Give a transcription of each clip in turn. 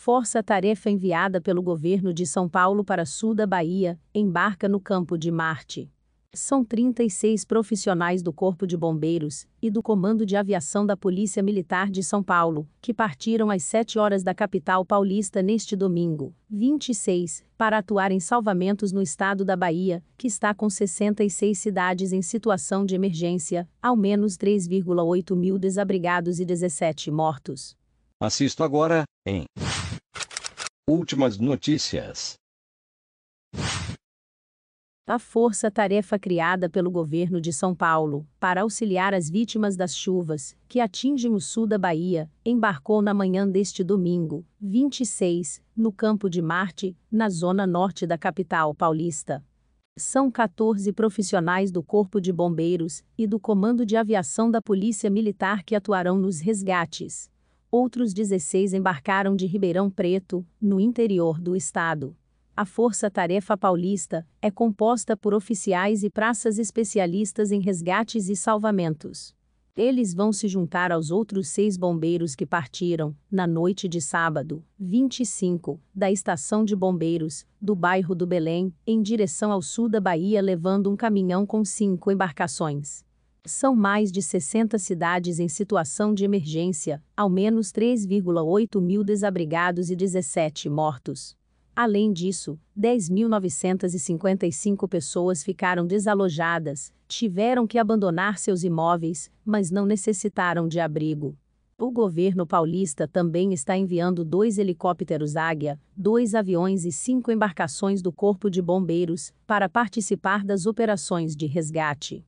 força-tarefa enviada pelo governo de São Paulo para sul da Bahia embarca no Campo de Marte. São 36 profissionais do Corpo de Bombeiros e do Comando de Aviação da Polícia Militar de São Paulo, que partiram às 7 horas da capital paulista neste domingo, 26, para atuar em salvamentos no estado da Bahia, que está com 66 cidades em situação de emergência, ao menos 3,8 mil desabrigados e 17 mortos. Assisto agora em Últimas notícias. A força-tarefa criada pelo governo de São Paulo para auxiliar as vítimas das chuvas que atingem o sul da Bahia embarcou na manhã deste domingo, 26, no Campo de Marte, na zona norte da capital paulista. São 14 profissionais do Corpo de Bombeiros e do Comando de Aviação da Polícia Militar que atuarão nos resgates. Outros 16 embarcaram de Ribeirão Preto, no interior do estado. A Força Tarefa Paulista é composta por oficiais e praças especialistas em resgates e salvamentos. Eles vão se juntar aos outros seis bombeiros que partiram, na noite de sábado, 25, da estação de bombeiros, do bairro do Belém, em direção ao sul da Bahia, levando um caminhão com cinco embarcações são mais de 60 cidades em situação de emergência, ao menos 3,8 mil desabrigados e 17 mortos. Além disso, 10.955 pessoas ficaram desalojadas, tiveram que abandonar seus imóveis, mas não necessitaram de abrigo. O governo paulista também está enviando dois helicópteros Águia, dois aviões e cinco embarcações do Corpo de Bombeiros para participar das operações de resgate.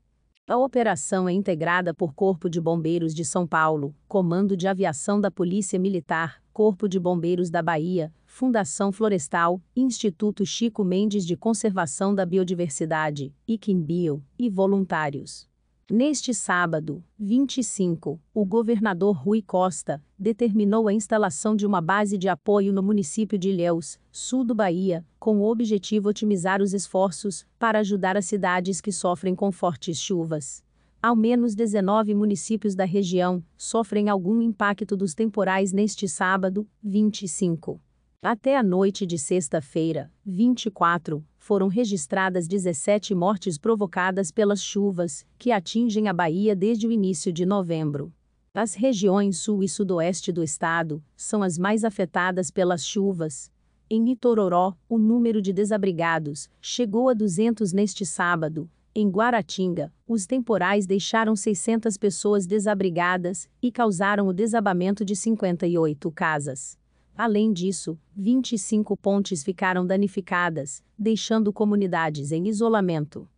A operação é integrada por Corpo de Bombeiros de São Paulo, Comando de Aviação da Polícia Militar, Corpo de Bombeiros da Bahia, Fundação Florestal, Instituto Chico Mendes de Conservação da Biodiversidade, IQUIMBio, e voluntários. Neste sábado, 25, o governador Rui Costa determinou a instalação de uma base de apoio no município de Ilhéus, sul do Bahia, com o objetivo otimizar os esforços para ajudar as cidades que sofrem com fortes chuvas. Ao menos 19 municípios da região sofrem algum impacto dos temporais neste sábado, 25. Até a noite de sexta-feira, 24, foram registradas 17 mortes provocadas pelas chuvas, que atingem a Bahia desde o início de novembro. As regiões sul e sudoeste do estado são as mais afetadas pelas chuvas. Em Itororó, o número de desabrigados chegou a 200 neste sábado. Em Guaratinga, os temporais deixaram 600 pessoas desabrigadas e causaram o desabamento de 58 casas. Além disso, 25 pontes ficaram danificadas, deixando comunidades em isolamento.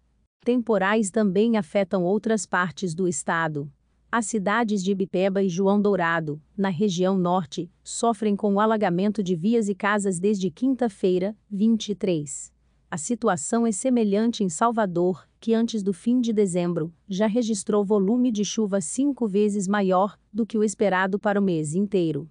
Temporais também afetam outras partes do estado. As cidades de Ibipeba e João Dourado, na região norte, sofrem com o alagamento de vias e casas desde quinta-feira, 23. A situação é semelhante em Salvador, que antes do fim de dezembro já registrou volume de chuva cinco vezes maior do que o esperado para o mês inteiro